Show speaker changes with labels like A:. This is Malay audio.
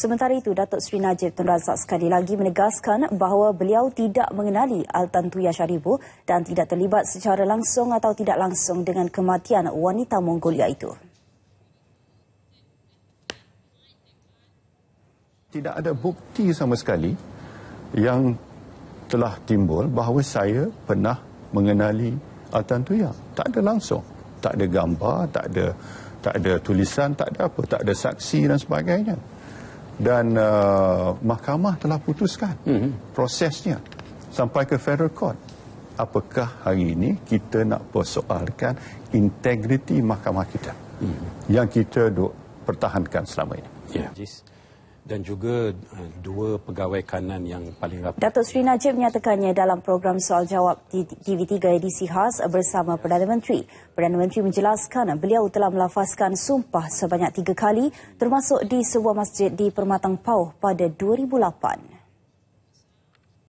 A: Sementara itu, Datuk Seri Najib Tun Razak sekali lagi menegaskan bahawa beliau tidak mengenali Altan Tuya Sharibu dan tidak terlibat secara langsung atau tidak langsung dengan kematian wanita Mongolia itu.
B: Tidak ada bukti sama sekali yang telah timbul bahawa saya pernah mengenali Altan Tuya. Tak ada langsung. Tak ada gambar, tak ada tak ada tulisan, tak ada apa, tak ada saksi dan sebagainya dan uh, mahkamah telah putuskan mm -hmm. prosesnya sampai ke federal court. Apakah hari ini kita nak persoalkan integriti mahkamah kita mm -hmm. yang kita duk pertahankan selama ini? Yeah
C: dan juga eh, dua pegawai kanan yang paling rapat.
A: Datuk Seri Najib menyatakannya dalam program soal jawab TV3 edisi khas bersama Perdana Menteri. Perdana Menteri menjelaskan beliau telah melafazkan sumpah sebanyak tiga kali termasuk di sebuah masjid di Permatang Pauh pada 2008.